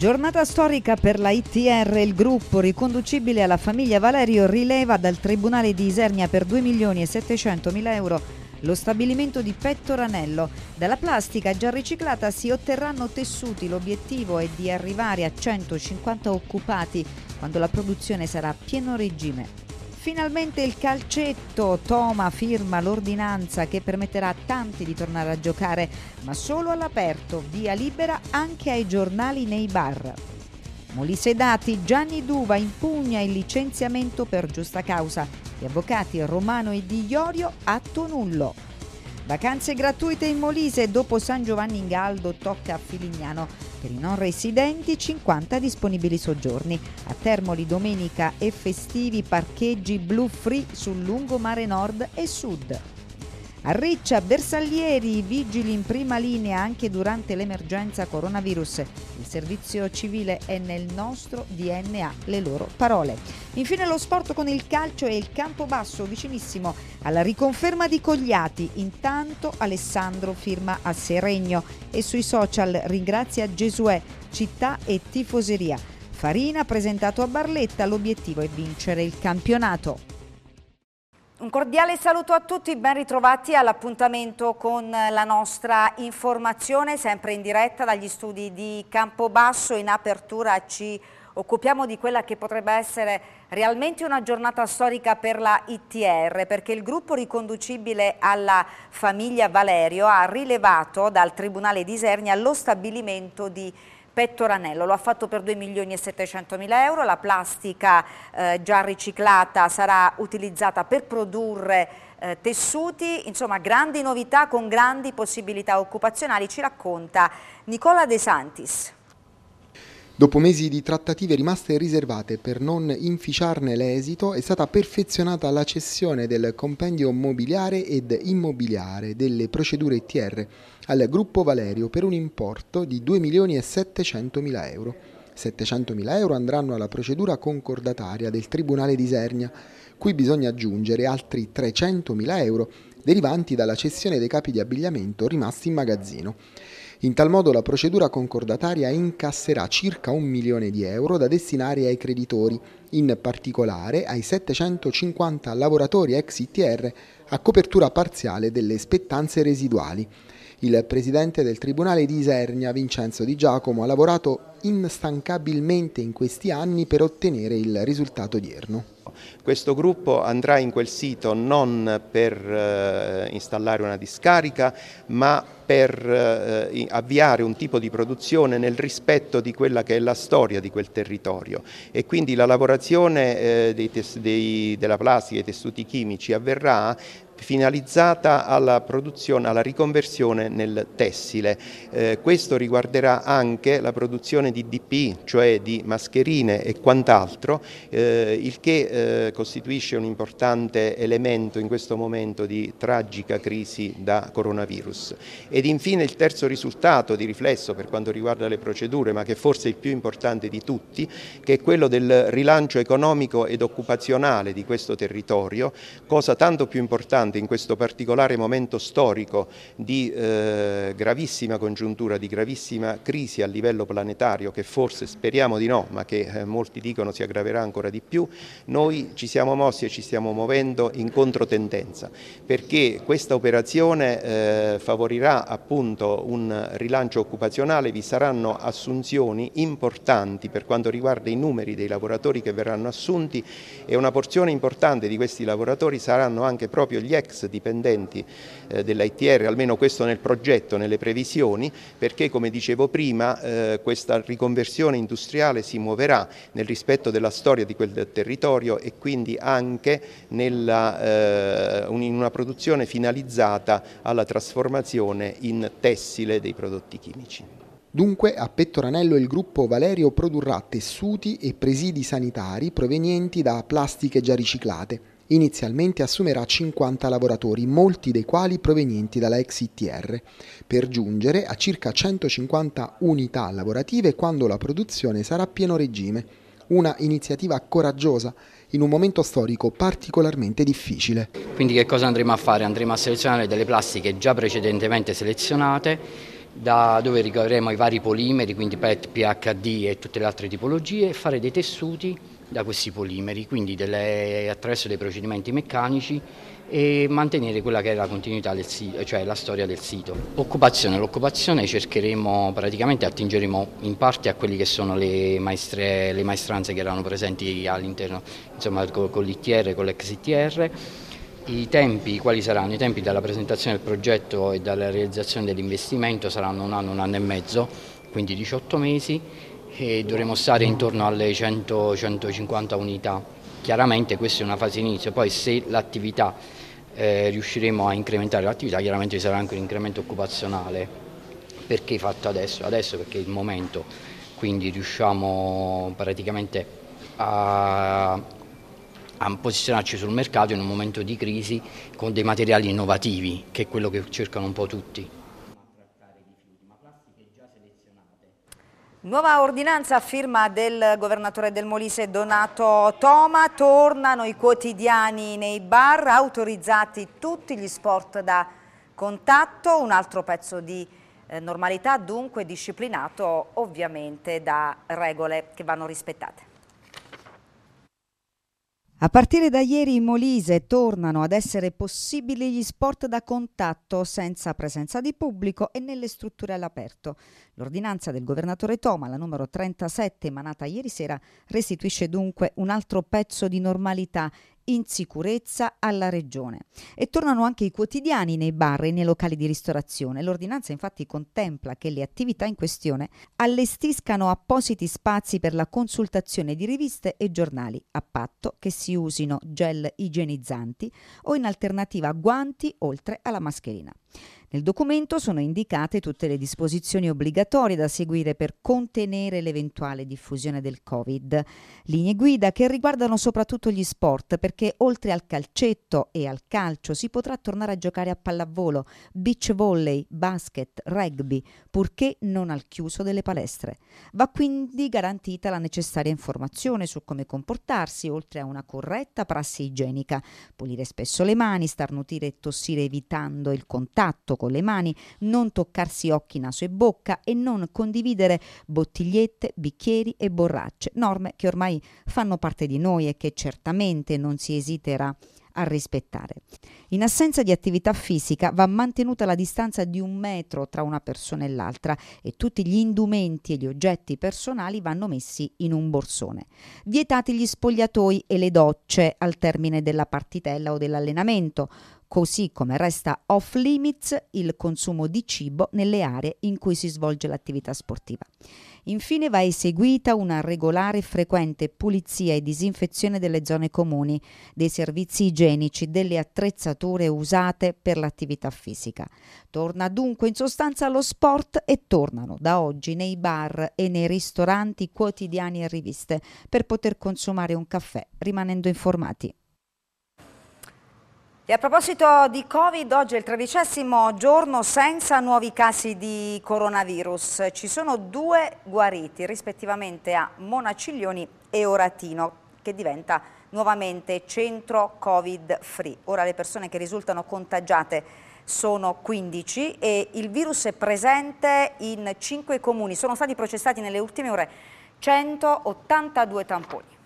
Giornata storica per la ITR, il gruppo riconducibile alla famiglia Valerio rileva dal Tribunale di Isernia per 2 milioni e 700 mila euro lo stabilimento di Pettoranello. Dalla plastica già riciclata si otterranno tessuti, l'obiettivo è di arrivare a 150 occupati quando la produzione sarà a pieno regime. Finalmente il calcetto, Toma firma l'ordinanza che permetterà a tanti di tornare a giocare, ma solo all'aperto, via libera anche ai giornali nei bar. Molise Dati, Gianni Duva impugna il licenziamento per giusta causa. Gli avvocati Romano e Di Iorio atto nullo. Vacanze gratuite in Molise, dopo San Giovanni in Galdo tocca a Filignano. Per i non residenti 50 disponibili soggiorni. A Termoli domenica e festivi parcheggi blu free sul lungomare nord e sud. A Riccia, bersaglieri, vigili in prima linea anche durante l'emergenza coronavirus. Il servizio civile è nel nostro DNA, le loro parole. Infine lo sport con il calcio e il campo basso vicinissimo alla riconferma di Cogliati. Intanto Alessandro firma a Seregno e sui social ringrazia Gesuè, città e tifoseria. Farina presentato a Barletta, l'obiettivo è vincere il campionato. Un cordiale saluto a tutti, ben ritrovati all'appuntamento con la nostra informazione, sempre in diretta dagli studi di Campobasso. In apertura ci occupiamo di quella che potrebbe essere realmente una giornata storica per la ITR, perché il gruppo riconducibile alla famiglia Valerio ha rilevato dal Tribunale di Isernia lo stabilimento di Pettoranello, lo ha fatto per 2 milioni e 700 mila euro, la plastica eh, già riciclata sarà utilizzata per produrre eh, tessuti, insomma grandi novità con grandi possibilità occupazionali, ci racconta Nicola De Santis. Dopo mesi di trattative rimaste riservate per non inficiarne l'esito, è stata perfezionata la cessione del compendio mobiliare ed immobiliare delle procedure TR al gruppo Valerio per un importo di 2 milioni e 700 mila euro. 700 mila euro andranno alla procedura concordataria del Tribunale di Sernia, cui bisogna aggiungere altri 300 mila euro derivanti dalla cessione dei capi di abbigliamento rimasti in magazzino. In tal modo la procedura concordataria incasserà circa un milione di euro da destinare ai creditori, in particolare ai 750 lavoratori ex ITR a copertura parziale delle spettanze residuali. Il presidente del Tribunale di Isernia, Vincenzo Di Giacomo, ha lavorato instancabilmente in questi anni per ottenere il risultato odierno. Questo gruppo andrà in quel sito non per eh, installare una discarica, ma per eh, avviare un tipo di produzione nel rispetto di quella che è la storia di quel territorio e quindi la lavorazione eh, dei, dei, della plastica e dei tessuti chimici avverrà finalizzata alla produzione, alla riconversione nel tessile. Eh, questo riguarderà anche la produzione di DP, cioè di mascherine e quant'altro, eh, il che eh, costituisce un importante elemento in questo momento di tragica crisi da coronavirus. E ed infine il terzo risultato di riflesso per quanto riguarda le procedure, ma che forse è il più importante di tutti, che è quello del rilancio economico ed occupazionale di questo territorio, cosa tanto più importante in questo particolare momento storico di eh, gravissima congiuntura, di gravissima crisi a livello planetario, che forse speriamo di no, ma che eh, molti dicono si aggraverà ancora di più, noi ci siamo mossi e ci stiamo muovendo in controtendenza, perché questa operazione eh, favorirà appunto un rilancio occupazionale, vi saranno assunzioni importanti per quanto riguarda i numeri dei lavoratori che verranno assunti e una porzione importante di questi lavoratori saranno anche proprio gli ex dipendenti eh, dell'ITR, almeno questo nel progetto, nelle previsioni, perché come dicevo prima eh, questa riconversione industriale si muoverà nel rispetto della storia di quel territorio e quindi anche nella, eh, in una produzione finalizzata alla trasformazione in tessile dei prodotti chimici. Dunque a Pettoranello il gruppo Valerio produrrà tessuti e presidi sanitari provenienti da plastiche già riciclate. Inizialmente assumerà 50 lavoratori, molti dei quali provenienti dalla ex ITR, per giungere a circa 150 unità lavorative quando la produzione sarà a pieno regime. Una iniziativa coraggiosa in un momento storico particolarmente difficile. Quindi che cosa andremo a fare? Andremo a selezionare delle plastiche già precedentemente selezionate da dove ricaveremo i vari polimeri, quindi PET, PHD e tutte le altre tipologie e fare dei tessuti da questi polimeri, quindi delle, attraverso dei procedimenti meccanici e mantenere quella che è la continuità del sito, cioè la storia del sito. Occupazione, l'occupazione cercheremo praticamente attingeremo in parte a quelle che sono le, maestre, le maestranze che erano presenti all'interno, insomma con l'ITR, con l'ex-ITR. I tempi, quali saranno? I tempi dalla presentazione del progetto e dalla realizzazione dell'investimento saranno un anno, un anno e mezzo, quindi 18 mesi e dovremo stare intorno alle 100-150 unità. Chiaramente questa è una fase inizio, poi se l'attività eh, riusciremo a incrementare l'attività, chiaramente ci sarà anche un incremento occupazionale, perché fatto adesso? Adesso perché è il momento, quindi riusciamo praticamente a, a posizionarci sul mercato in un momento di crisi con dei materiali innovativi, che è quello che cercano un po' tutti. Nuova ordinanza a firma del governatore del Molise Donato Toma, tornano i quotidiani nei bar, autorizzati tutti gli sport da contatto, un altro pezzo di eh, normalità dunque disciplinato ovviamente da regole che vanno rispettate. A partire da ieri in Molise tornano ad essere possibili gli sport da contatto senza presenza di pubblico e nelle strutture all'aperto. L'ordinanza del governatore Toma, la numero 37 emanata ieri sera, restituisce dunque un altro pezzo di normalità insicurezza alla regione. E tornano anche i quotidiani nei bar e nei locali di ristorazione. L'ordinanza infatti contempla che le attività in questione allestiscano appositi spazi per la consultazione di riviste e giornali, a patto che si usino gel igienizzanti o in alternativa guanti oltre alla mascherina. Nel documento sono indicate tutte le disposizioni obbligatorie da seguire per contenere l'eventuale diffusione del Covid, linee guida che riguardano soprattutto gli sport perché oltre al calcetto e al calcio si potrà tornare a giocare a pallavolo, beach volley, basket, rugby, purché non al chiuso delle palestre. Va quindi garantita la necessaria informazione su come comportarsi oltre a una corretta prassi igienica, pulire spesso le mani, starnutire e tossire evitando il contatto, contatto con le mani, non toccarsi occhi, naso e bocca e non condividere bottigliette, bicchieri e borracce, norme che ormai fanno parte di noi e che certamente non si esiterà a rispettare. In assenza di attività fisica va mantenuta la distanza di un metro tra una persona e l'altra e tutti gli indumenti e gli oggetti personali vanno messi in un borsone. Vietati gli spogliatoi e le docce al termine della partitella o dell'allenamento così come resta off limits il consumo di cibo nelle aree in cui si svolge l'attività sportiva. Infine va eseguita una regolare e frequente pulizia e disinfezione delle zone comuni, dei servizi igienici, delle attrezzature usate per l'attività fisica. Torna dunque in sostanza lo sport e tornano da oggi nei bar e nei ristoranti quotidiani e riviste per poter consumare un caffè rimanendo informati. E a proposito di Covid, oggi è il tredicesimo giorno senza nuovi casi di coronavirus. Ci sono due guariti, rispettivamente a Monaciglioni e Oratino, che diventa nuovamente centro Covid free. Ora le persone che risultano contagiate sono 15 e il virus è presente in 5 comuni. Sono stati processati nelle ultime ore 182 tamponi.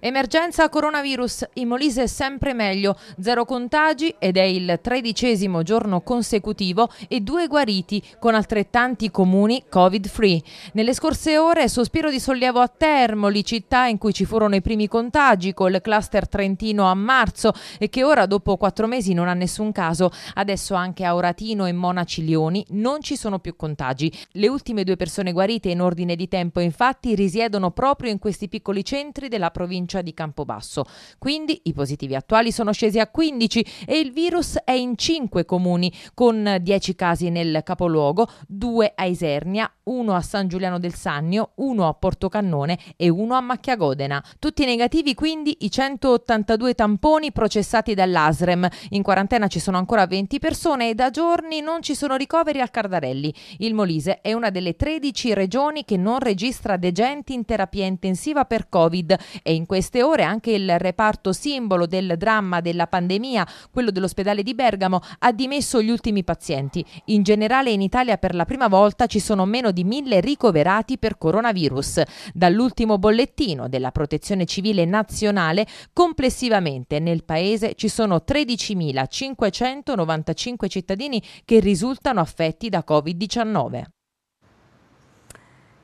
Emergenza coronavirus, in Molise è sempre meglio, zero contagi ed è il tredicesimo giorno consecutivo e due guariti con altrettanti comuni covid-free. Nelle scorse ore sospiro di sollievo a Termoli, città in cui ci furono i primi contagi col cluster trentino a marzo e che ora dopo quattro mesi non ha nessun caso. Adesso anche a Oratino e Monaciglioni non ci sono più contagi. Le ultime due persone guarite in ordine di tempo infatti risiedono proprio in questi piccoli centri della provincia provincia di Campobasso. Quindi i positivi attuali sono scesi a 15 e il virus è in 5 comuni, con 10 casi nel capoluogo, 2 a Isernia, 1 a San Giuliano del Sannio, 1 a Portocannone e 1 a Macchiagodena. Tutti negativi quindi i 182 tamponi processati dall'ASREM. In quarantena ci sono ancora 20 persone e da giorni non ci sono ricoveri al Cardarelli. Il Molise è una delle 13 regioni che non registra degenti in terapia intensiva per Covid e in questo queste ore anche il reparto simbolo del dramma della pandemia, quello dell'ospedale di Bergamo, ha dimesso gli ultimi pazienti. In generale in Italia per la prima volta ci sono meno di mille ricoverati per coronavirus. Dall'ultimo bollettino della Protezione Civile Nazionale, complessivamente nel paese ci sono 13.595 cittadini che risultano affetti da Covid-19.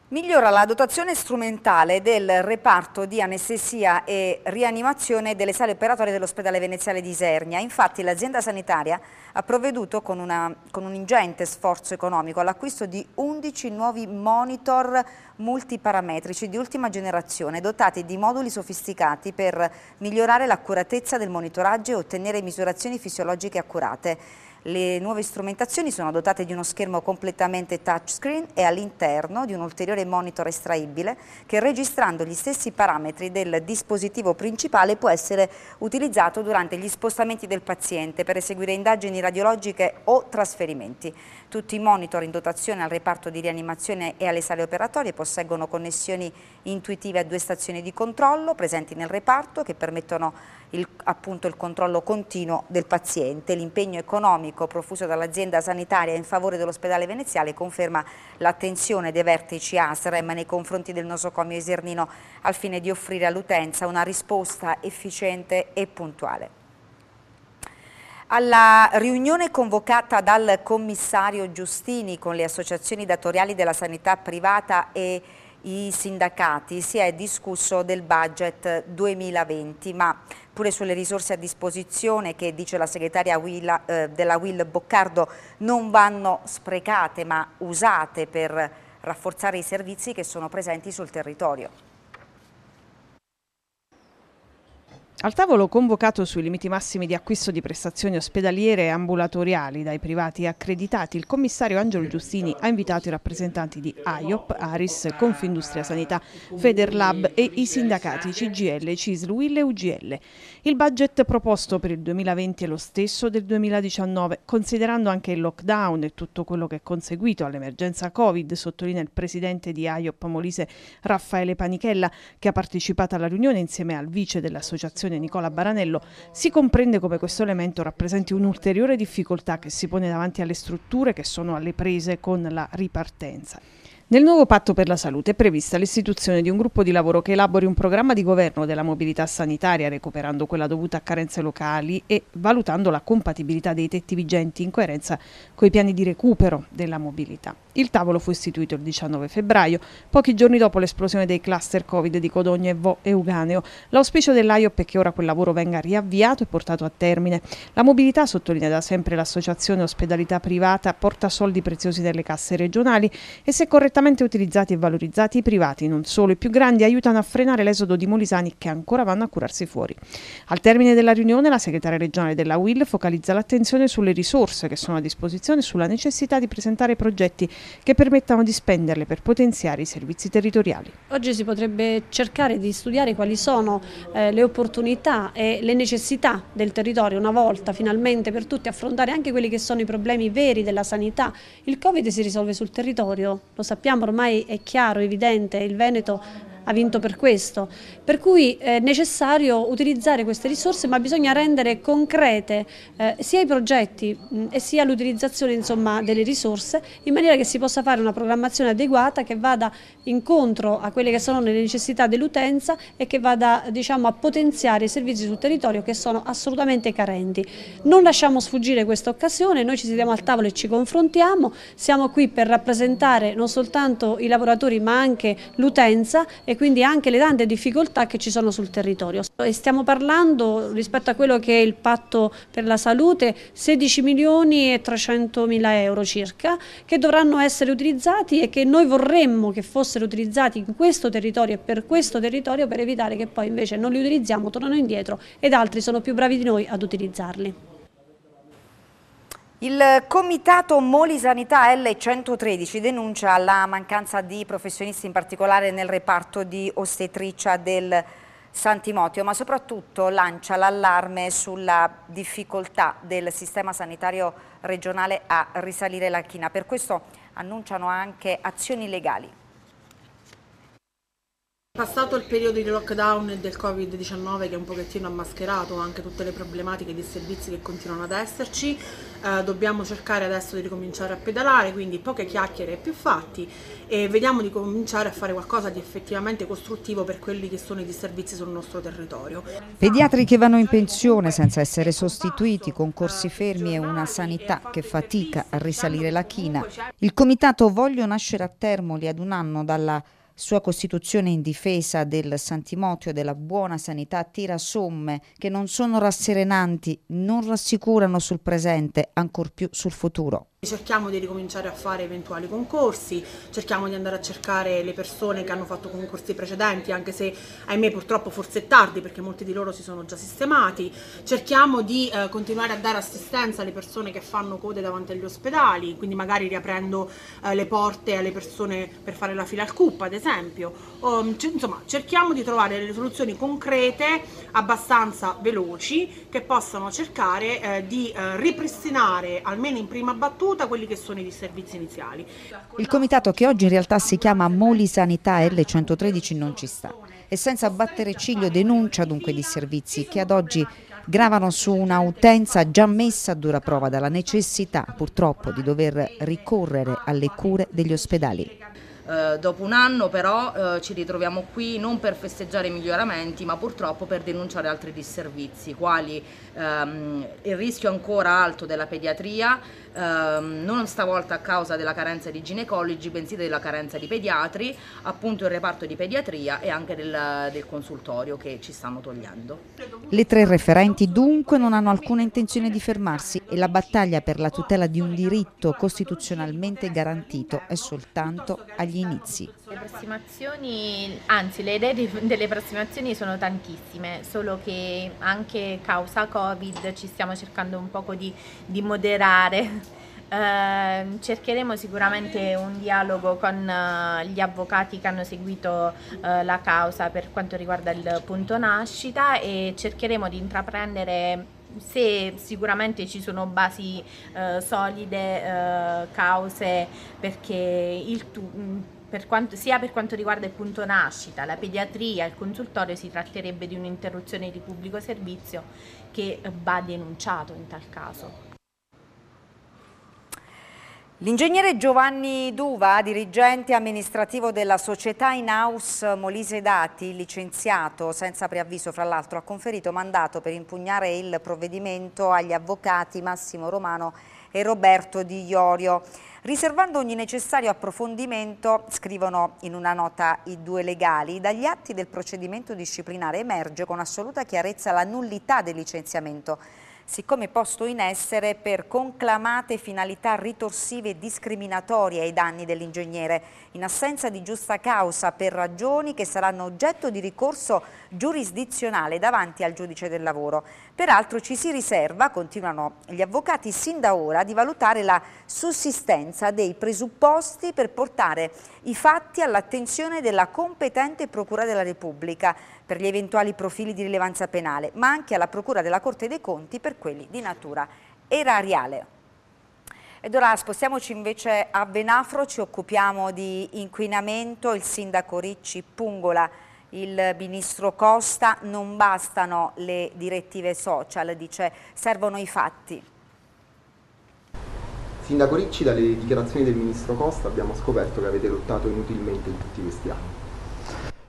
Migliora la dotazione strumentale del reparto di anestesia e rianimazione delle sale operatorie dell'ospedale veneziale di Isernia. Infatti l'azienda sanitaria ha provveduto con, una, con un ingente sforzo economico all'acquisto di 11 nuovi monitor multiparametrici di ultima generazione dotati di moduli sofisticati per migliorare l'accuratezza del monitoraggio e ottenere misurazioni fisiologiche accurate. Le nuove strumentazioni sono dotate di uno schermo completamente touchscreen e all'interno di un ulteriore monitor estraibile che registrando gli stessi parametri del dispositivo principale può essere utilizzato durante gli spostamenti del paziente per eseguire indagini radiologiche o trasferimenti. Tutti i monitor in dotazione al reparto di rianimazione e alle sale operatorie posseggono connessioni intuitive a due stazioni di controllo presenti nel reparto che permettono il, appunto, il controllo continuo del paziente. L'impegno economico profuso dall'azienda sanitaria in favore dell'ospedale veneziale conferma l'attenzione dei vertici ASREM nei confronti del nosocomio Esernino al fine di offrire all'utenza una risposta efficiente e puntuale. Alla riunione convocata dal commissario Giustini con le associazioni datoriali della sanità privata e i sindacati si è discusso del budget 2020, ma pure sulle risorse a disposizione che, dice la segretaria Will, eh, della Will Boccardo, non vanno sprecate ma usate per rafforzare i servizi che sono presenti sul territorio. Al tavolo convocato sui limiti massimi di acquisto di prestazioni ospedaliere e ambulatoriali dai privati accreditati, il commissario Angelo Giustini ha invitato i rappresentanti di AIOP, Aris, Confindustria Sanità, Federlab e i sindacati CGL, CISL, UIL e UGL. Il budget proposto per il 2020 è lo stesso del 2019, considerando anche il lockdown e tutto quello che è conseguito all'emergenza Covid, sottolinea il presidente di AIOP Molise Raffaele Panichella, che ha partecipato alla riunione insieme al vice dell'associazione Commissione Nicola Baranello, si comprende come questo elemento rappresenti un'ulteriore difficoltà che si pone davanti alle strutture che sono alle prese con la ripartenza. Nel nuovo patto per la salute è prevista l'istituzione di un gruppo di lavoro che elabori un programma di governo della mobilità sanitaria, recuperando quella dovuta a carenze locali e valutando la compatibilità dei tetti vigenti in coerenza con i piani di recupero della mobilità. Il tavolo fu istituito il 19 febbraio, pochi giorni dopo l'esplosione dei cluster Covid di Codogno e Vo e Uganeo. L'auspicio dell'AIOP è che ora quel lavoro venga riavviato e portato a termine. La mobilità, sottolinea da sempre l'associazione ospedalità privata, porta soldi preziosi nelle casse regionali e se correttamente sicuramente utilizzati e valorizzati, i privati, non solo i più grandi, aiutano a frenare l'esodo di molisani che ancora vanno a curarsi fuori. Al termine della riunione la segretaria regionale della UIL focalizza l'attenzione sulle risorse che sono a disposizione e sulla necessità di presentare progetti che permettano di spenderle per potenziare i servizi territoriali. Oggi si potrebbe cercare di studiare quali sono eh, le opportunità e le necessità del territorio una volta finalmente per tutti affrontare anche quelli che sono i problemi veri della sanità. Il Covid si risolve sul territorio, lo sappiamo sappiamo ormai è chiaro, evidente, il Veneto ha vinto per questo. Per cui eh, è necessario utilizzare queste risorse ma bisogna rendere concrete eh, sia i progetti mh, mm, e sia l'utilizzazione delle risorse in maniera che si possa fare una programmazione adeguata che vada incontro a quelle che sono le necessità dell'utenza e che vada diciamo, a potenziare i servizi sul territorio che sono assolutamente carenti. Non lasciamo sfuggire questa occasione, noi ci sediamo al tavolo e ci confrontiamo, siamo qui per rappresentare non soltanto i lavoratori ma anche l'utenza e quindi anche le tante difficoltà che ci sono sul territorio. E stiamo parlando rispetto a quello che è il patto per la salute 16 milioni e 300 mila euro circa che dovranno essere utilizzati e che noi vorremmo che fossero utilizzati in questo territorio e per questo territorio per evitare che poi invece non li utilizziamo, tornano indietro ed altri sono più bravi di noi ad utilizzarli. Il comitato Moli Sanità L113 denuncia la mancanza di professionisti in particolare nel reparto di ostetricia del Santimotio ma soprattutto lancia l'allarme sulla difficoltà del sistema sanitario regionale a risalire la china. Per questo annunciano anche azioni legali. Passato il periodo di lockdown e del Covid-19 che un pochettino ha mascherato anche tutte le problematiche di servizi che continuano ad esserci, eh, dobbiamo cercare adesso di ricominciare a pedalare, quindi poche chiacchiere e più fatti e vediamo di cominciare a fare qualcosa di effettivamente costruttivo per quelli che sono i disservizi sul nostro territorio. Pediatri che vanno in pensione senza essere sostituiti, concorsi fermi e una sanità che fatica a risalire la china. Il comitato Voglio nascere a Termoli ad un anno dalla sua costituzione in difesa del Santimotio e della buona sanità tira somme che non sono rasserenanti, non rassicurano sul presente, ancor più sul futuro. Cerchiamo di ricominciare a fare eventuali concorsi, cerchiamo di andare a cercare le persone che hanno fatto concorsi precedenti, anche se ahimè purtroppo forse è tardi perché molti di loro si sono già sistemati, cerchiamo di eh, continuare a dare assistenza alle persone che fanno code davanti agli ospedali, quindi magari riaprendo eh, le porte alle persone per fare la fila al CUP ad esempio, um, insomma cerchiamo di trovare delle soluzioni concrete abbastanza veloci che possano cercare eh, di eh, ripristinare almeno in prima battuta tenuta quelli che sono i disservizi iniziali. Il comitato che oggi in realtà si chiama Moli Sanità L113 non ci sta e senza battere ciglio denuncia dunque i disservizi che ad oggi gravano su una già messa a dura prova dalla necessità purtroppo di dover ricorrere alle cure degli ospedali. Eh, dopo un anno però eh, ci ritroviamo qui non per festeggiare i miglioramenti ma purtroppo per denunciare altri disservizi quali ehm, il rischio ancora alto della pediatria ehm, non stavolta a causa della carenza di ginecologi, bensì della carenza di pediatri, appunto il reparto di pediatria e anche del, del consultorio che ci stanno togliendo. Le tre referenti dunque non hanno alcuna intenzione di fermarsi e la battaglia per la tutela di un diritto costituzionalmente garantito è soltanto agli inizi. Le approssimazioni, anzi le idee delle approssimazioni sono tantissime, solo che anche causa Covid ci stiamo cercando un poco di, di moderare. Eh, cercheremo sicuramente un dialogo con eh, gli avvocati che hanno seguito eh, la causa per quanto riguarda il punto nascita e cercheremo di intraprendere se sicuramente ci sono basi eh, solide, eh, cause perché il tutto per quanto, sia per quanto riguarda il punto nascita, la pediatria, il consultorio, si tratterebbe di un'interruzione di pubblico servizio che va denunciato in tal caso. L'ingegnere Giovanni Duva, dirigente amministrativo della società in-house Molise Dati, licenziato senza preavviso fra l'altro, ha conferito mandato per impugnare il provvedimento agli avvocati Massimo Romano e e Roberto Di Iorio. Riservando ogni necessario approfondimento, scrivono in una nota i due legali, dagli atti del procedimento disciplinare emerge con assoluta chiarezza la nullità del licenziamento, siccome posto in essere per conclamate finalità ritorsive e discriminatorie ai danni dell'ingegnere, in assenza di giusta causa per ragioni che saranno oggetto di ricorso giurisdizionale davanti al giudice del lavoro. Peraltro ci si riserva, continuano gli avvocati, sin da ora di valutare la sussistenza dei presupposti per portare i fatti all'attenzione della competente Procura della Repubblica per gli eventuali profili di rilevanza penale, ma anche alla Procura della Corte dei Conti per quelli di natura erariale. Ed ora spostiamoci invece a Venafro, ci occupiamo di inquinamento, il sindaco Ricci Pungola il ministro Costa, non bastano le direttive social, dice servono i fatti. Sindaco Ricci, dalle dichiarazioni del ministro Costa abbiamo scoperto che avete lottato inutilmente in tutti questi anni.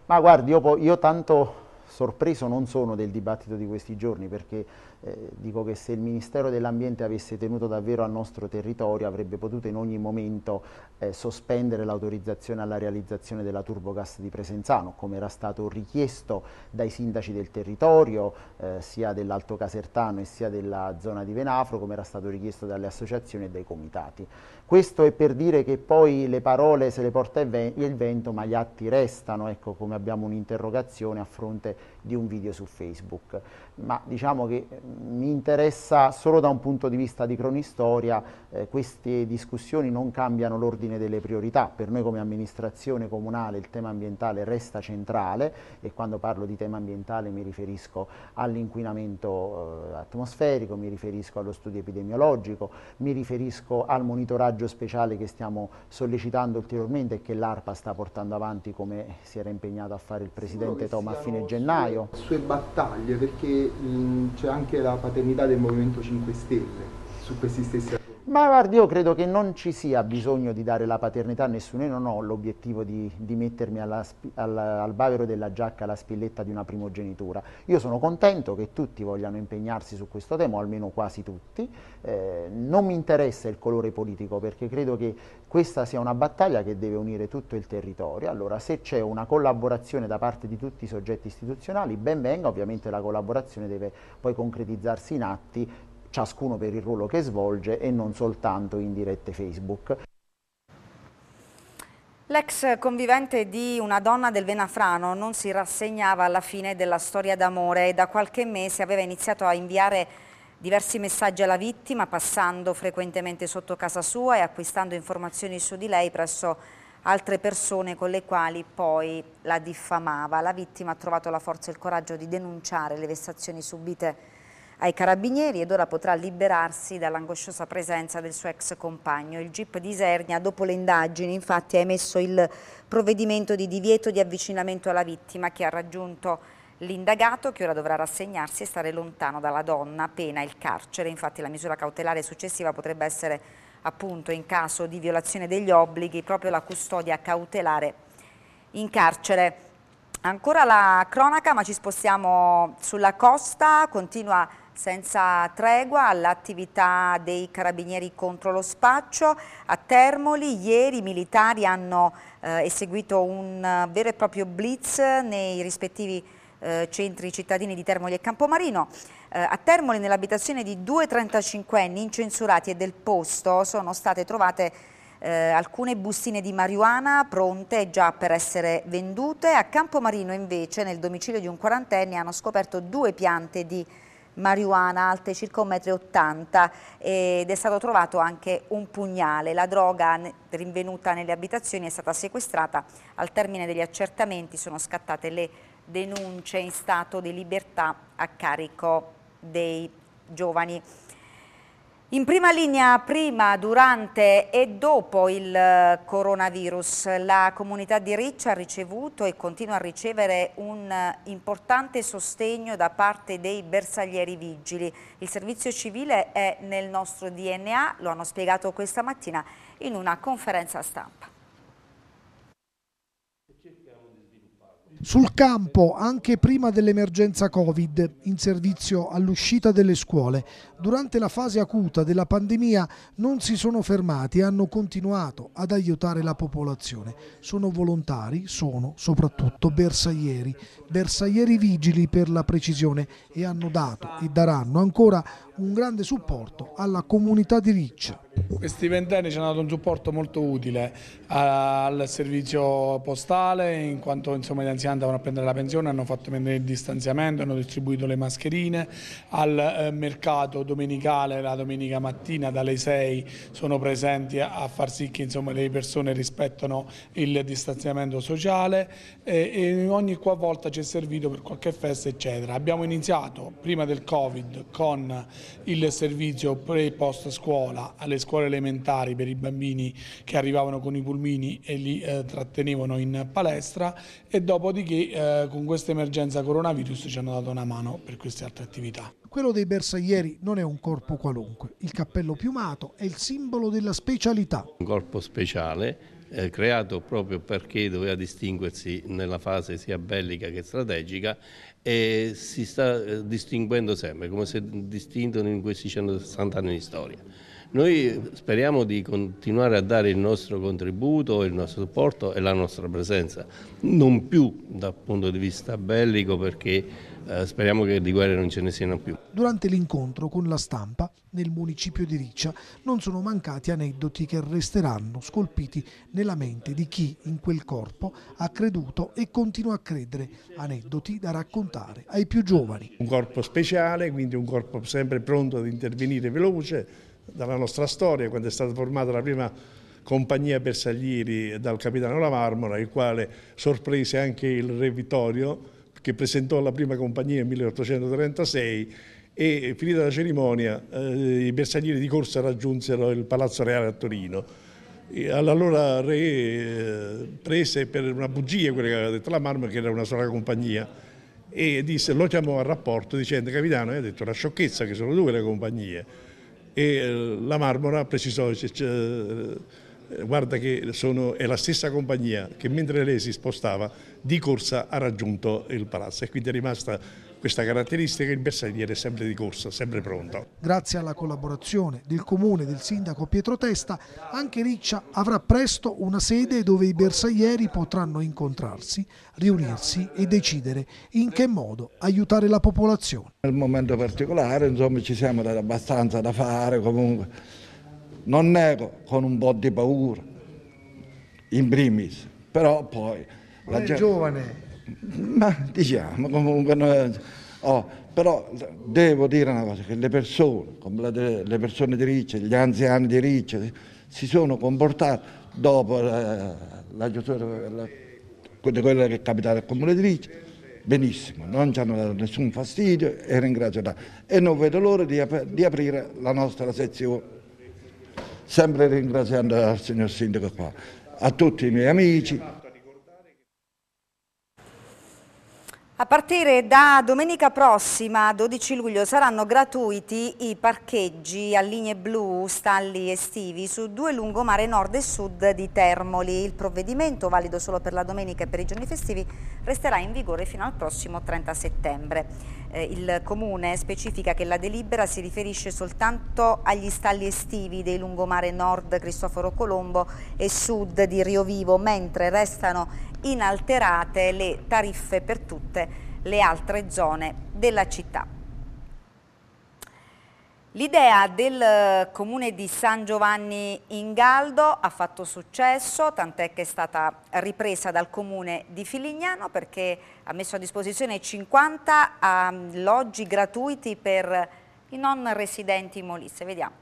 Ma guardi, io, io tanto sorpreso non sono del dibattito di questi giorni perché eh, dico che se il Ministero dell'Ambiente avesse tenuto davvero al nostro territorio avrebbe potuto in ogni momento eh, sospendere l'autorizzazione alla realizzazione della turbogas di Presenzano, come era stato richiesto dai sindaci del territorio, eh, sia dell'Alto Casertano e sia della zona di Venafro, come era stato richiesto dalle associazioni e dai comitati. Questo è per dire che poi le parole se le porta il vento, ma gli atti restano, ecco come abbiamo un'interrogazione a fronte di un video su Facebook. Ma diciamo che eh, mi interessa solo da un punto di vista di cronistoria, eh, queste discussioni non cambiano l'ordine delle priorità. Per noi come amministrazione comunale il tema ambientale resta centrale e quando parlo di tema ambientale mi riferisco all'inquinamento eh, atmosferico, mi riferisco allo studio epidemiologico, mi riferisco al monitoraggio speciale che stiamo sollecitando ulteriormente e che l'ARPA sta portando avanti come si era impegnato a fare il Presidente Tom a fine gennaio. Serio. sue battaglie, perché c'è anche la paternità del Movimento 5 Stelle su questi stessi ma guardi, io credo che non ci sia bisogno di dare la paternità a nessuno, io non ho l'obiettivo di, di, mettermi alla, alla, al bavero della giacca la spilletta di una primogenitura. Io sono contento che tutti vogliano impegnarsi su questo tema, o almeno quasi tutti. Eh, non mi interessa il colore politico perché credo che questa sia una battaglia che deve unire tutto il territorio. Allora, se c'è una collaborazione da parte di tutti i soggetti istituzionali, ben venga, ovviamente la collaborazione deve poi concretizzarsi in atti ciascuno per il ruolo che svolge e non soltanto in dirette Facebook. L'ex convivente di una donna del Venafrano non si rassegnava alla fine della storia d'amore e da qualche mese aveva iniziato a inviare diversi messaggi alla vittima passando frequentemente sotto casa sua e acquistando informazioni su di lei presso altre persone con le quali poi la diffamava. La vittima ha trovato la forza e il coraggio di denunciare le vessazioni subite ai carabinieri ed ora potrà liberarsi dall'angosciosa presenza del suo ex compagno. Il GIP di Isernia, dopo le indagini, infatti ha emesso il provvedimento di divieto di avvicinamento alla vittima che ha raggiunto L'indagato, che ora dovrà rassegnarsi e stare lontano dalla donna, pena il carcere. Infatti la misura cautelare successiva potrebbe essere, appunto, in caso di violazione degli obblighi, proprio la custodia cautelare in carcere. Ancora la cronaca, ma ci spostiamo sulla costa, continua senza tregua all'attività dei carabinieri contro lo spaccio, a Termoli ieri i militari hanno eh, eseguito un eh, vero e proprio blitz nei rispettivi eh, centri cittadini di Termoli e Campomarino. Eh, a Termoli nell'abitazione di due 35enni incensurati e del posto sono state trovate eh, alcune bustine di marijuana pronte già per essere vendute. A Campomarino invece nel domicilio di un quarantenne hanno scoperto due piante di marijuana marijuana alte circa 1,80 m ed è stato trovato anche un pugnale. La droga rinvenuta nelle abitazioni è stata sequestrata. Al termine degli accertamenti sono scattate le denunce in stato di libertà a carico dei giovani. In prima linea, prima, durante e dopo il eh, coronavirus, la comunità di Riccia ha ricevuto e continua a ricevere un eh, importante sostegno da parte dei bersaglieri vigili. Il servizio civile è nel nostro DNA, lo hanno spiegato questa mattina in una conferenza stampa. Sul campo, anche prima dell'emergenza Covid, in servizio all'uscita delle scuole, durante la fase acuta della pandemia non si sono fermati e hanno continuato ad aiutare la popolazione. Sono volontari, sono soprattutto bersaglieri, bersaglieri vigili per la precisione e hanno dato e daranno ancora un grande supporto alla comunità di Riccia. Questi ventenni ci hanno dato un supporto molto utile eh, al servizio postale, in quanto insomma, gli anziani andavano a prendere la pensione, hanno fatto prendere il distanziamento, hanno distribuito le mascherine, al eh, mercato domenicale, la domenica mattina dalle 6 sono presenti a far sì che insomma, le persone rispettano il distanziamento sociale e, e ogni qua volta ci è servito per qualche festa eccetera. Abbiamo iniziato prima del Covid con il servizio pre-post scuola alle scuole scuole elementari per i bambini che arrivavano con i pulmini e li eh, trattenevano in palestra e dopodiché eh, con questa emergenza coronavirus ci hanno dato una mano per queste altre attività. Quello dei bersaglieri non è un corpo qualunque, il cappello piumato è il simbolo della specialità. Un corpo speciale eh, creato proprio perché doveva distinguersi nella fase sia bellica che strategica e si sta eh, distinguendo sempre, come si è distinto in questi 160 anni di storia. Noi speriamo di continuare a dare il nostro contributo, il nostro supporto e la nostra presenza, non più dal punto di vista bellico perché eh, speriamo che di guerre non ce ne siano più. Durante l'incontro con la stampa nel municipio di Riccia non sono mancati aneddoti che resteranno scolpiti nella mente di chi in quel corpo ha creduto e continua a credere, aneddoti da raccontare ai più giovani. Un corpo speciale, quindi un corpo sempre pronto ad intervenire veloce dalla nostra storia, quando è stata formata la prima compagnia Bersaglieri dal capitano La Marmora, il quale sorprese anche il re Vittorio, che presentò la prima compagnia nel 1836 e finita la cerimonia eh, i bersaglieri di corsa raggiunsero il Palazzo Reale a Torino. Allora re eh, prese per una bugia quella che aveva detto la Marmora, che era una sola compagnia, e disse, lo chiamò a rapporto dicendo capitano, hai detto una sciocchezza che sono due le compagnie e eh, la Marmora precisò, eh, guarda che sono, è la stessa compagnia che mentre lei si spostava di corsa ha raggiunto il palazzo e quindi è rimasta questa caratteristica, il bersagliere è sempre di corsa, sempre pronto. Grazie alla collaborazione del comune e del sindaco Pietro Testa, anche Riccia avrà presto una sede dove i bersaglieri potranno incontrarsi, riunirsi e decidere in che modo aiutare la popolazione. Nel momento particolare insomma, ci siamo dati abbastanza da fare, comunque non nego con un po' di paura, in primis, però poi... La gente... giovane ma diciamo comunque, noi, oh, però devo dire una cosa, che le persone, come le, le persone di Ricci, gli anziani di Ricci, si sono comportati dopo eh, la, la, di quella che è capitata al comune di Ricci, benissimo, non ci hanno dato nessun fastidio e ringrazio tanto. E non vedo l'ora di, ap di, aprire la nostra sezione, sempre ringraziando il signor Sindaco qua, a tutti i miei amici. A partire da domenica prossima, 12 luglio, saranno gratuiti i parcheggi a linee blu, stalli estivi su due lungomare nord e sud di Termoli. Il provvedimento, valido solo per la domenica e per i giorni festivi, resterà in vigore fino al prossimo 30 settembre. Eh, il Comune specifica che la delibera si riferisce soltanto agli stalli estivi dei lungomare nord Cristoforo Colombo e sud di Rio Vivo, mentre restano inalterate le tariffe per tutte le altre zone della città. L'idea del eh, comune di San Giovanni in Galdo ha fatto successo, tant'è che è stata ripresa dal comune di Filignano perché ha messo a disposizione 50 alloggi ehm, gratuiti per i non residenti in Molisse. Vediamo.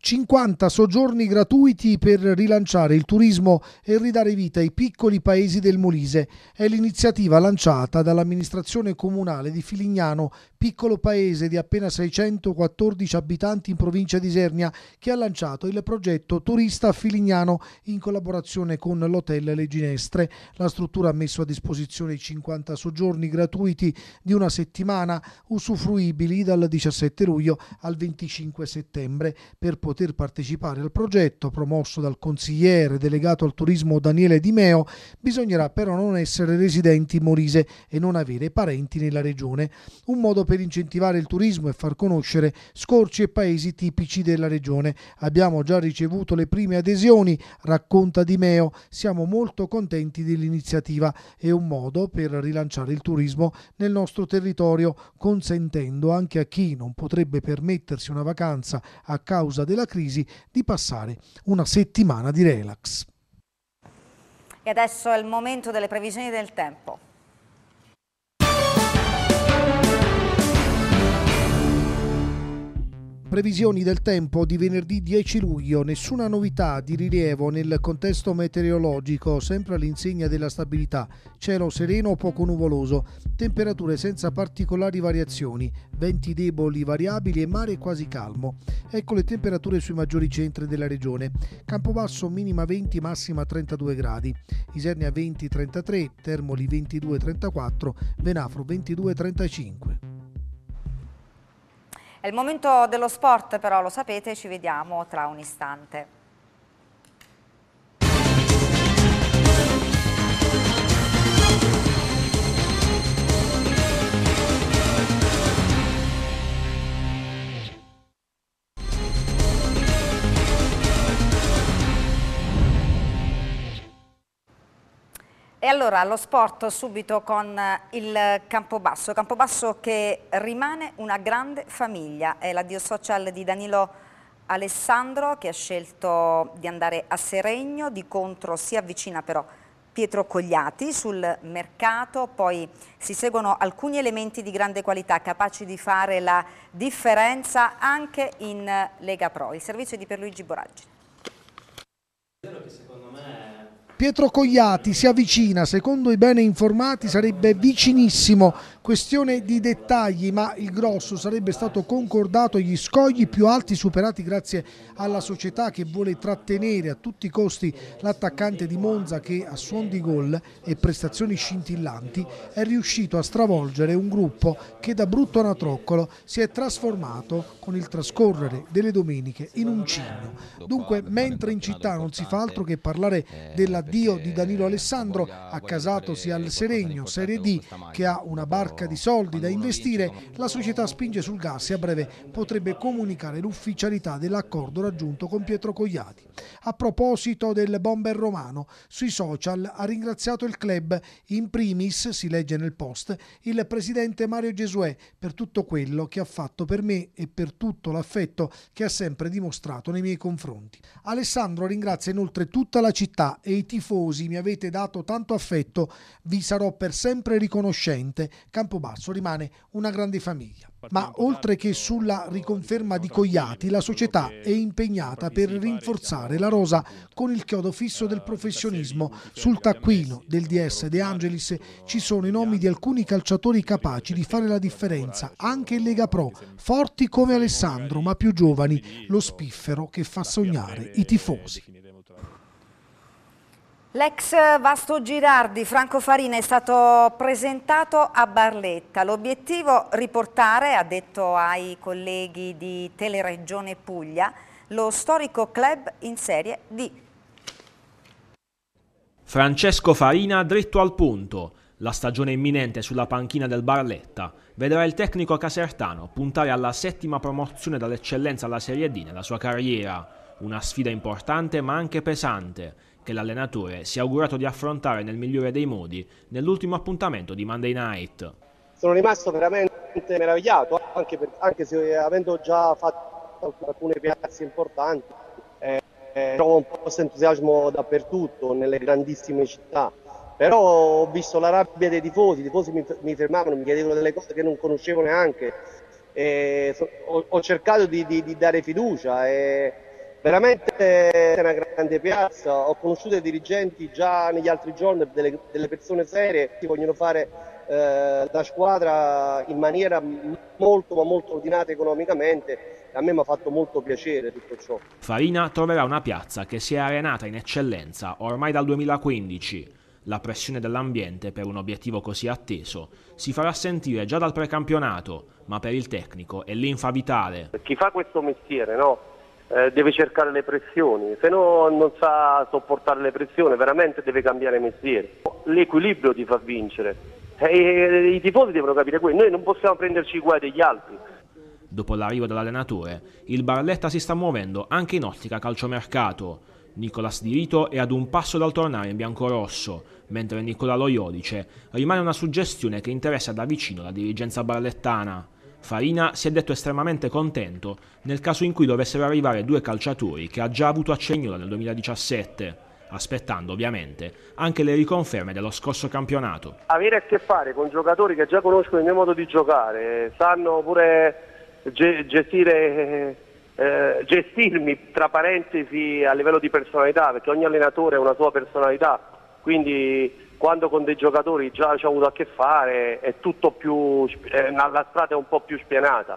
50 soggiorni gratuiti per rilanciare il turismo e ridare vita ai piccoli paesi del Molise. È l'iniziativa lanciata dall'amministrazione comunale di Filignano piccolo paese di appena 614 abitanti in provincia di Isernia, che ha lanciato il progetto Turista Filignano in collaborazione con l'Hotel Le Ginestre. La struttura ha messo a disposizione 50 soggiorni gratuiti di una settimana, usufruibili dal 17 luglio al 25 settembre. Per poter partecipare al progetto, promosso dal consigliere delegato al turismo Daniele Di Meo, bisognerà però non essere residenti in Molise e non avere parenti nella regione. Un modo per incentivare il turismo e far conoscere scorci e paesi tipici della regione. Abbiamo già ricevuto le prime adesioni, racconta Di Meo. Siamo molto contenti dell'iniziativa. È un modo per rilanciare il turismo nel nostro territorio, consentendo anche a chi non potrebbe permettersi una vacanza a causa della crisi di passare una settimana di relax. E adesso è il momento delle previsioni del tempo. Previsioni del tempo di venerdì 10 luglio, nessuna novità di rilievo nel contesto meteorologico, sempre all'insegna della stabilità, cielo sereno o poco nuvoloso, temperature senza particolari variazioni, venti deboli variabili e mare quasi calmo. Ecco le temperature sui maggiori centri della regione. Campobasso minima 20, massima 32 gradi, Isernia 20-33, Termoli 22-34, Venafro 22-35. È il momento dello sport però, lo sapete, ci vediamo tra un istante. E allora lo sport subito con eh, il Campobasso, Campobasso che rimane una grande famiglia, è l'addio social di Danilo Alessandro che ha scelto di andare a Seregno, di contro si avvicina però Pietro Cogliati sul mercato, poi si seguono alcuni elementi di grande qualità capaci di fare la differenza anche in eh, Lega Pro, il servizio è di Pierluigi Boraggi. Pietro Cogliati si avvicina, secondo i bene informati sarebbe vicinissimo, questione di dettagli, ma il grosso sarebbe stato concordato gli scogli più alti superati grazie alla società che vuole trattenere a tutti i costi l'attaccante di Monza che a suon di gol e prestazioni scintillanti è riuscito a stravolgere un gruppo che da brutto anatroccolo si è trasformato con il trascorrere delle domeniche in un cigno. Dunque mentre in città non si fa altro che parlare della eh, L'addio di Danilo Alessandro, accasatosi al Seregno Serie D, che ha una barca di soldi da investire, la società spinge sul gas e a breve potrebbe comunicare l'ufficialità dell'accordo raggiunto con Pietro Cogliati. A proposito del bomber romano, sui social ha ringraziato il club, in primis, si legge nel post, il presidente Mario Gesuè per tutto quello che ha fatto per me e per tutto l'affetto che ha sempre dimostrato nei miei confronti. Alessandro ringrazia inoltre tutta la città e i tifosi tifosi mi avete dato tanto affetto, vi sarò per sempre riconoscente. Campobasso rimane una grande famiglia. Ma oltre che sulla diciamo, riconferma di Cogliati, la società è impegnata per rinforzare la rosa con il chiodo fisso del eh, professionismo. Sul taccuino del DS De Angelis ci sono i nomi di alcuni calciatori capaci di fare la differenza, anche in Lega Pro, forti come Alessandro, ma più giovani, lo spiffero che fa sognare i eh, tifosi. L'ex Vasto Girardi, Franco Farina, è stato presentato a Barletta. L'obiettivo è riportare, ha detto ai colleghi di Teleregione Puglia, lo storico club in Serie D. Francesco Farina dritto al punto. La stagione imminente sulla panchina del Barletta vedrà il tecnico casertano puntare alla settima promozione dall'eccellenza alla Serie D nella sua carriera. Una sfida importante ma anche pesante che l'allenatore si è augurato di affrontare nel migliore dei modi nell'ultimo appuntamento di Monday Night. Sono rimasto veramente meravigliato, anche, per, anche se eh, avendo già fatto alcune piazze importanti, eh, eh, trovo un po' di entusiasmo dappertutto, nelle grandissime città. Però ho visto la rabbia dei tifosi, i tifosi mi, mi fermavano, mi chiedevano delle cose che non conoscevo neanche. Eh, ho, ho, cercato di, di, di dare fiducia. E, Veramente eh, è una grande piazza, ho conosciuto i dirigenti già negli altri giorni, delle, delle persone serie che vogliono fare eh, la squadra in maniera molto ma molto ordinata economicamente. A me mi ha fatto molto piacere tutto ciò. Farina troverà una piazza che si è arenata in eccellenza ormai dal 2015. La pressione dell'ambiente per un obiettivo così atteso si farà sentire già dal precampionato, ma per il tecnico è l'infa vitale. Chi fa questo mestiere, no? eh, deve cercare le pressioni, se no non sa sopportare le pressioni, veramente deve cambiare mestiere. L'equilibrio ti fa vincere e i tifosi devono capire questo, noi non possiamo prenderci i guai degli altri. Dopo l'arrivo dell'allenatore, il Barletta si sta muovendo anche in ottica calciomercato. Nicolas Di Rito è ad un passo dal tornare in biancorosso, mentre Nicola Loiodice rimane una suggestione che interessa da vicino la dirigenza barlettana. Farina si è detto estremamente contento nel caso in cui dovessero arrivare due calciatori che ha già avuto a Cegnola nel 2017, aspettando ovviamente anche le riconferme dello scorso campionato. Avere a che fare con giocatori che già conoscono il mio modo di giocare, sanno pure ge- gestire, eh, gestirmi tra parentesi a livello di personalità, perché ogni allenatore ha una sua personalità, quindi quando con dei giocatori già ci ho avuto a che fare è tutto più, è la strada è un po' più spianata.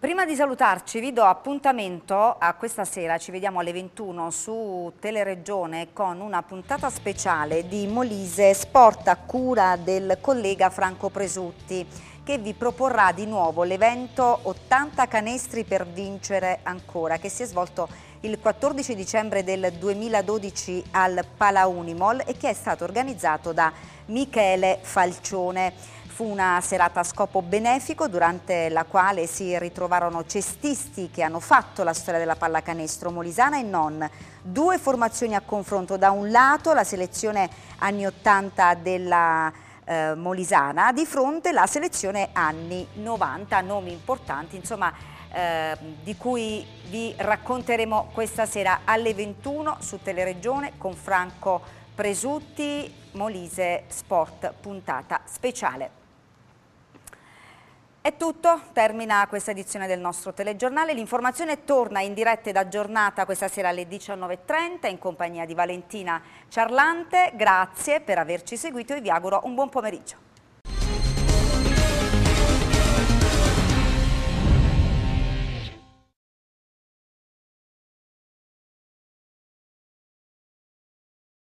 Prima di salutarci vi do appuntamento a questa sera, ci vediamo alle 21 su Teleregione con una puntata speciale di Molise Sport a cura del collega Franco Presutti che vi proporrà di nuovo l'evento 80 canestri per vincere ancora che si è svolto il 14 dicembre del 2012 al Pala Unimol e che è stato organizzato da Michele Falcione. Fu una serata a scopo benefico durante la quale si ritrovarono cestisti che hanno fatto la storia della pallacanestro molisana e non. Due formazioni a confronto, da un lato la selezione anni 80 della eh, molisana, di fronte la selezione anni 90, nomi importanti, insomma eh, di cui vi racconteremo questa sera alle 21 su Teleregione con Franco Presutti, Molise Sport, puntata speciale. È tutto, termina questa edizione del nostro telegiornale. L'informazione torna in diretta da giornata questa sera alle 19.30 in compagnia di Valentina Ciarlante. Grazie per averci seguito e vi auguro un buon pomeriggio.